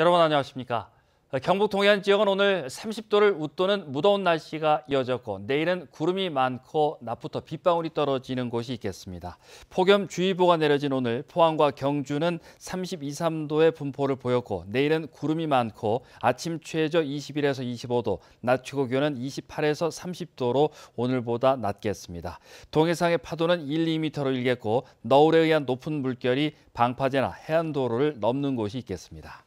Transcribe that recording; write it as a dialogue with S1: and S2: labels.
S1: 여러분 안녕하십니까? 경북 동해안 지역은 오늘 30도를 웃도는 무더운 날씨가 이어졌고 내일은 구름이 많고 낮부터 빗방울이 떨어지는 곳이 있겠습니다. 폭염주의보가 내려진 오늘 포항과 경주는 32, 3도의 분포를 보였고 내일은 구름이 많고 아침 최저 21에서 25도, 낮 최고 기온은 28에서 30도로 오늘보다 낮겠습니다. 동해상의 파도는 1, 2터로 일겠고 너울에 의한 높은 물결이 방파제나 해안도로를 넘는 곳이 있겠습니다.